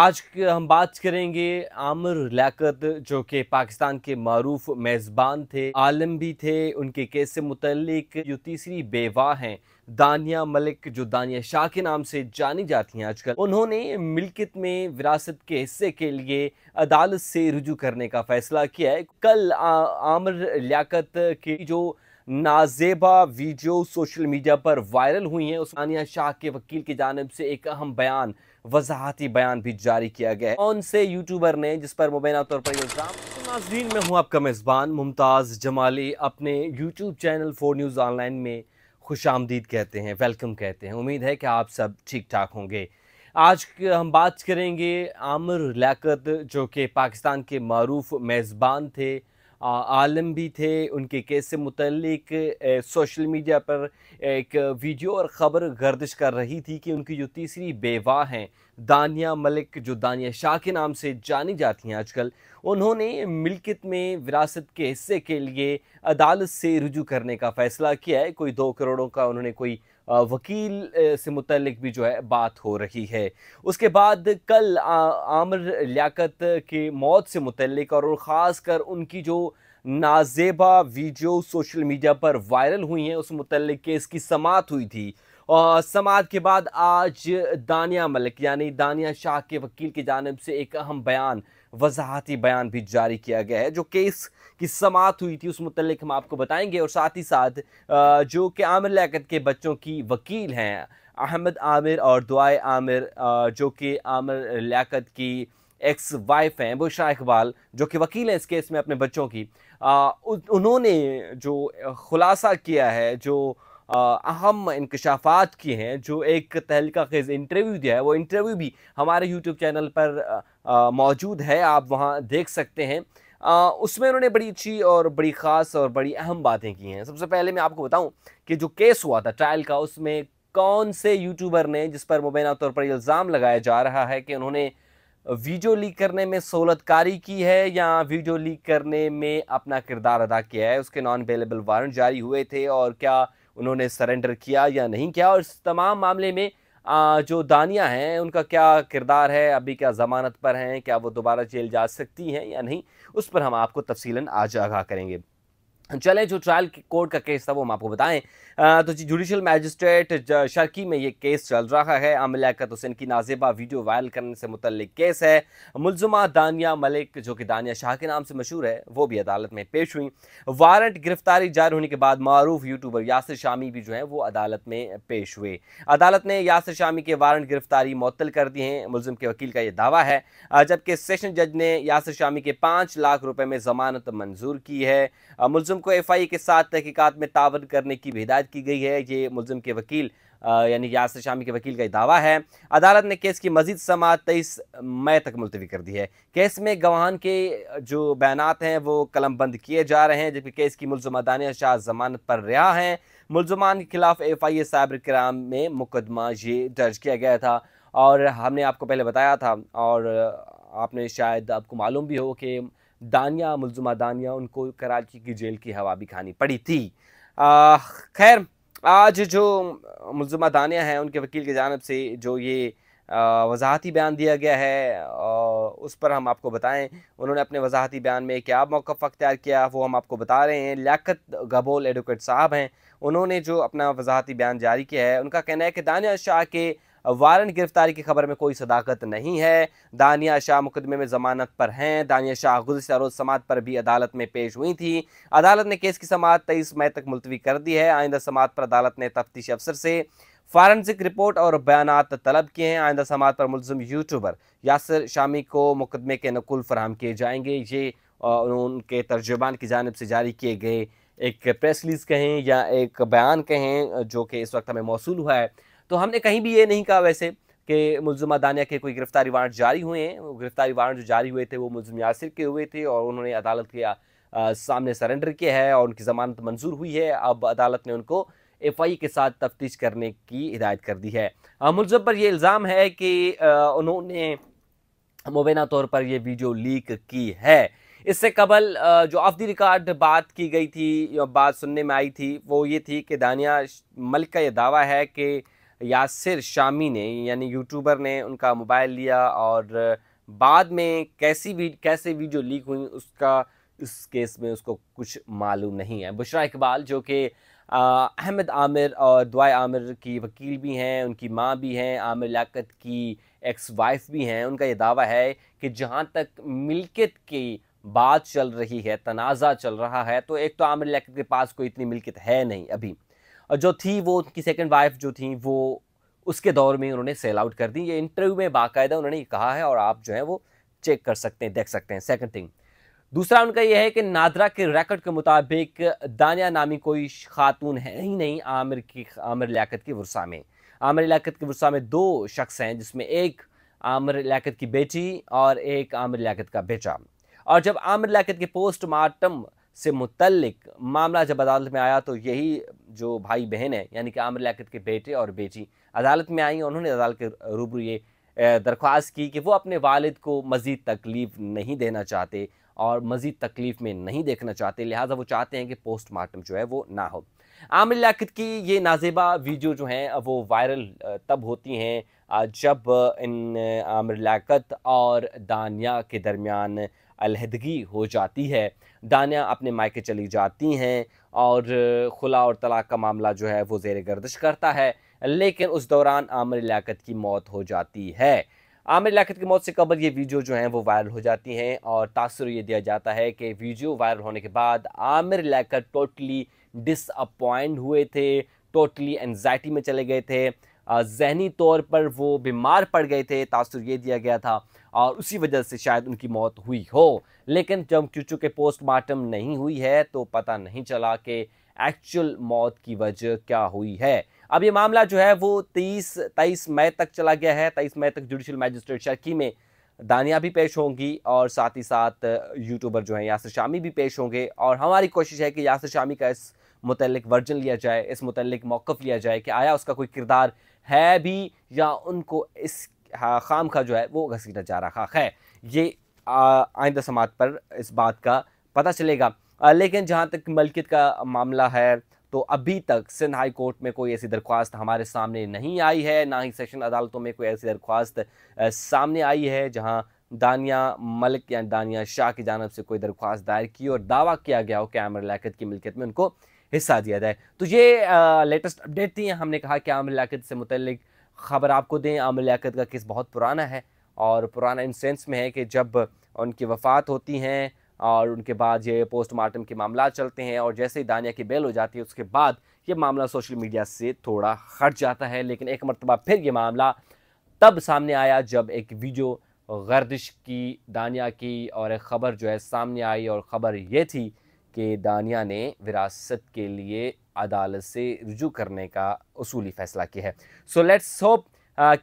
आज हम बात करेंगे आमिर लियाकत जो कि पाकिस्तान के मरूफ मेज़बान थे आलम भी थे उनके केस से मुतलिक जो तीसरी बेवा हैं दानिया मलिक जो दानिया शाह के नाम से जानी जाती हैं आजकल उन्होंने मिल्कित में विरासत के हिस्से के लिए अदालत से रुजू करने का फैसला किया है कल आमिर लियाकत की जो नाजेबा वीडियो सोशल मीडिया पर वायरल हुई हैं उस दानिया शाह के वकील की जानब से एक अहम बयान वजाहती बयान भी जारी किया गया कौन से यूट्यूबर ने जिस पर मुबैना तौर पर इल्ज़ाम तो नाजरीन में हूँ आपका मेज़बान मुमताज़ जमाली अपने YouTube channel four news online में खुश आमदीद कहते हैं वेलकम कहते हैं उम्मीद है कि आप सब ठीक ठाक होंगे आज हम बात करेंगे आमिर लियात जो कि पाकिस्तान के मरूफ मेज़बान थे आलम भी थे उनके केस से मुतलिक सोशल मीडिया पर एक वीडियो और ख़बर गर्दिश कर रही थी कि उनकी जो तीसरी बेवा हैं दानिया मलिक जो दानिया शाह के नाम से जानी जाती हैं आजकल उन्होंने मिल्कित में विरासत के हिस्से के लिए अदालत से रुजू करने का फ़ैसला किया है कोई दो करोड़ों का उन्होंने कोई वकील से मुतलक भी जो है बात हो रही है उसके बाद कल आमर लियाकत की मौत से मुतलक और ख़ास कर उनकी जो नाजेबा वीडियो सोशल मीडिया पर वायरल हुई हैं उस मुतल केस की समात हुई थी और समात के बाद आज दानिया मलिक यानी दानिया शाह के वकील की जानब से एक अहम बयान वजाहती बयान भी जारी किया गया है जो केस की समात हुई थी उस मुतल हम आपको बताएंगे और साथ ही साथ जो कि आमिर लियाकत के बच्चों की वकील हैं अहमद आमिर और दुआए आमिर जो कि आमिर लियाकत की एक्स वाइफ हैं बुशा इकबाल जो कि वकील हैं इस केस में अपने बच्चों की उन्होंने जो खुलासा किया है जो अहम इंकशाफात किए हैं जो एक तहलका खेज इंटरव्यू दिया है वो इंटरव्यू भी हमारे यूट्यूब चैनल पर मौजूद है आप वहाँ देख सकते हैं आ, उसमें उन्होंने बड़ी अच्छी और बड़ी ख़ास और बड़ी अहम बातें की हैं सबसे पहले मैं आपको बताऊं कि जो केस हुआ था ट्रायल का उसमें कौन से यूट्यूबर ने जिस पर मुबैना तौर पर इल्ज़ाम लगाया जा रहा है कि उन्होंने वीडियो लीक करने में सहूलतकारी की है या वीडियो लीक करने में अपना किरदार अदा किया है उसके नॉन अवेलेबल वारंट जारी हुए थे और क्या उन्होंने सरेंडर किया या नहीं किया और इस तमाम मामले में आ, जो दानिया हैं उनका क्या किरदार है अभी क्या ज़मानत पर हैं क्या वो दोबारा जेल जा सकती हैं या नहीं उस पर हम आपको तफसीला आज आगाह करेंगे चले जो ट्रायल कोर्ट का केस था वो हम आपको बताएं आ, तो जुडिशल मैजिस्ट्रेट शर्की में ये केस चल रहा है लियात हुसैन की नाजेबा वीडियो वायरल करने से मुतल केस है मुलजमा दानिया मलिक जो कि दानिया शाह के नाम से मशहूर है वो भी अदालत में पेश हुई वारंट गिरफ्तारी जारी होने के बाद मरूफ यूट्यूबर यासर शामी भी जो है वो अदालत में पेश हुए अदालत ने यासिर शामी के वारंट गिरफ्तारी मअतल कर दी है मुलम के वकील का ये दावा है जबकि सेशन जज ने यासिर शामी के पाँच लाख रुपये में ज़मानत मंजूर की है मुलम को एफआईए के साथ तहकीकत में तावन करने की भी हिदायत की गई है ये मुलजम के वकील यानी यासर शामी के वकील का दावा है अदालत ने केस की मजीद समात तेईस मई तक मुलतवी कर दी है केस में गवाहान के जो बयानात हैं वो कलम बंद किए जा रहे हैं जबकि केस की मुलजमा दानिया शाह जमानत पर रहा हैं मुलजमान के खिलाफ F I A cyber crime में मुकदमा ये दर्ज किया गया था और हमने आपको पहले बताया था और आपने शायद आपको मालूम भी हो कि दानिया मुलजमा दानिया उनको कराची की जेल की हवा भी खानी पड़ी थी खैर आज जो मुलजमा दानिया हैं उनके वकील की जानब से जो ये वजाहती बयान दिया गया है उस पर हम आपको बताएं उन्होंने अपने वजाहती बयान में क्या मौक़ अख्तियार किया वो हम आपको बता रहे हैं लियात गबोल एडवोकेट साहब हैं उन्होंने जो अपना वजाहती बयान जारी किया है उनका कहना है कि दानिया शाह के वारंट गिरफ्तारी की खबर में कोई सदाकत नहीं है दानिया शाह मुकदमे में जमानत पर हैं दानिया शाह गुजशत रोज समात पर भी अदालत में पेश हुई थी अदालत ने केस की समात तेईस मई तक मुलतवी कर दी है आइंदा समात पर अदालत ने तफ्तीश अफसर से फारेंसिक रिपोर्ट और बयान तलब किए हैं आइंदा समात पर मुलजम यूट्यूबर यासर शामी को मुकदमे के नकुल फराम किए जाएंगे ये उनके तर्जुबान की जानब से जारी किए गए एक प्रेस रिलीज़ कहें या एक बयान कहें जो कि इस वक्त हमें मौसू हुआ है तो हमने कहीं भी ये नहीं कहा वैसे कि मुलजमा दानिया के कोई गिरफ्तारी वारंट जारी हुए हैं गिरफ्तारी वारंट जो जारी हुए थे वो मुलम यासिर के हुए थे और उन्होंने अदालत के सामने सरेंडर किया है और उनकी ज़मानत मंजूर हुई है अब अदालत ने उनको एफ आई के साथ तफ्तीश करने की हिदायत कर दी है मुलजम पर यह इल्ज़ाम है कि उन्होंने मुबैना तौर पर यह वीडियो लीक की है इससे कबल जो ऑफ द रिकॉर्ड बात की गई थी या बात सुनने में आई थी वो ये थी कि दानिया मलिक का यह दावा है कि यासिर शामी ने यानी यूट्यूबर ने उनका मोबाइल लिया और बाद में कैसी भी कैसे वीडियो लीक हुई उसका इस केस में उसको कुछ मालूम नहीं है बुशरा इकबाल जो कि अहमद आमिर और दुआ आमिर की वकील भी हैं उनकी माँ भी हैं आमिर लियाकत की एक्स वाइफ भी हैं उनका यह दावा है कि जहाँ तक मिलकियत की बात चल रही है तनाज़ा चल रहा है तो एक तो आमिर लियाकत के पास कोई इतनी मिलकियत है नहीं अभी जो थी वो उनकी सेकेंड वाइफ जो थी वो उसके दौर में उन्होंने सेल आउट कर दी ये इंटरव्यू में बाकायदा उन्होंने कहा है और आप जो है वो चेक कर सकते हैं देख सकते हैं सेकंड थिंग दूसरा उनका यह है कि नादरा के रिकॉर्ड के मुताबिक दानिया नामी कोई खातून है ही नहीं आमिर की आमिर लियाकत की वर्षा में आमिर लियाकत की वर्षा में दो शख्स हैं जिसमें एक आमिर लियाकत की बेटी और एक आमिर लियाकत का बेटा और जब आमिर लियाकत की पोस्टमार्टम से मुतलक मामला जब अदालत में आया तो यही जो भाई बहन है यानी कि आमिर लियाकत के बेटे और बेटी अदालत में आई उन्होंने अदालत के रूबरू ये दरख्वास्त की कि वो अपने वालिद को मज़ीद तकलीफ़ नहीं देना चाहते और मज़ीद तकलीफ़ में नहीं देखना चाहते लिहाजा वो चाहते हैं कि पोस्टमार्टम जो है वो ना हो आमिर लियाकत की ये नाजेबा वीडियो जो हैं वो वायरल तब होती हैं जब इन आमिर लियाकत और दानिया के दरमियान अलहदगी हो जाती है दानियाँ अपने मायके चली जाती हैं और खुला और तलाक का मामला जो है वो जेर गर्दश करता है लेकिन उस दौरान आमिर लियाकत की मौत हो जाती है आमिर लियाकत की मौत से कबल ये वीडियो जो हैं वो वायरल हो जाती हैं और तासर ये दिया जाता है कि वीडियो वायरल होने के बाद आमिर लियाकत टोटली डिसअपॉइंट हुए थे टोटली एनजाइटी में चले गए थे जहनी तौर पर वो बीमार पड़ गए थे तासर ये दिया गया था और उसी वजह से शायद उनकी मौत हुई हो लेकिन जब चूचू के पोस्टमार्टम नहीं हुई है तो पता नहीं चला कि एक्चुअल मौत की वजह क्या हुई है अब ये मामला जो है वो तेईस तेईस मई तक चला गया है तेईस मई तक जुडिशल मैजिस्ट्रेट शर्की में दानिया भी पेश होंगी और साथ ही साथ यूट्यूबर जो हैं यासर शामी भी पेश होंगे और हमारी कोशिश है कि यासर शामी का इस मुतल वर्जन लिया जाए इस मुतल मौक़ लिया जाए कि आया उसका कोई किरदार है भी या उनको इस खाम खा जो है वो घसीटा जा रहा है ये आइंदा समात पर इस बात का पता चलेगा लेकिन जहाँ तक मलकियत का मामला है तो अभी तक सिंध हाई कोर्ट में कोई ऐसी दरख्वास्त हमारे सामने नहीं आई है ना ही सेशन अदालतों में कोई ऐसी दरख्वास्त सामने आई है जहाँ दानिया मलिक या दानिया शाह की जानब से कोई दरख्वास्त दायर की और दावा किया गया हो कि आमिर लैकत की मिल्कियत में उनको हिस्सा दिया जाए तो ये लेटेस्ट अपडेट थी हमने कहा कि आम लियात से मुतलिक खबर आपको दें आम लियात का केस बहुत पुराना है और पुराना इन सेंस में है कि जब उनकी वफ़ात होती हैं और उनके बाद ये पोस्टमार्टम के मामला चलते हैं और जैसे ही दानिया की बेल हो जाती है उसके बाद ये मामला सोशल मीडिया से थोड़ा हट जाता है लेकिन एक मरतबा फिर ये मामला तब सामने आया जब एक वीडियो गर्दिश की दानिया की और एक ख़बर जो है सामने आई और ख़बर ये थी कि दानिया ने विरासत के लिए अदालत से रजू करने का असूली फ़ैसला किया है सो लेट्स होप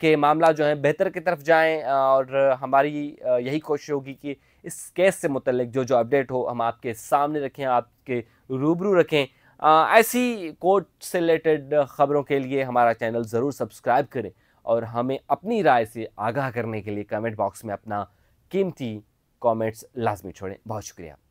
कि मामला जो है बेहतर की तरफ जाएं और हमारी यही कोशिश होगी कि इस केस से मुतलक जो जो अपडेट हो हम आपके सामने रखें आपके रूबरू रखें आ, ऐसी कोर्ट से रिलेटेड ख़बरों के लिए हमारा चैनल ज़रूर सब्सक्राइब करें और हमें अपनी राय से आगाह करने के लिए कमेंट बॉक्स में अपना कीमती कमेंट्स लाजमी छोड़ें बहुत शुक्रिया